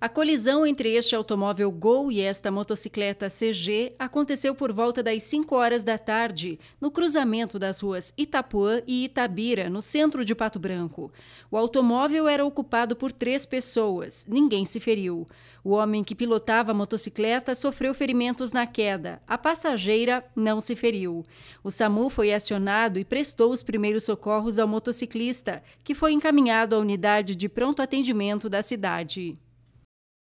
A colisão entre este automóvel Gol e esta motocicleta CG aconteceu por volta das 5 horas da tarde, no cruzamento das ruas Itapuã e Itabira, no centro de Pato Branco. O automóvel era ocupado por três pessoas, ninguém se feriu. O homem que pilotava a motocicleta sofreu ferimentos na queda, a passageira não se feriu. O SAMU foi acionado e prestou os primeiros socorros ao motociclista, que foi encaminhado à unidade de pronto atendimento da cidade.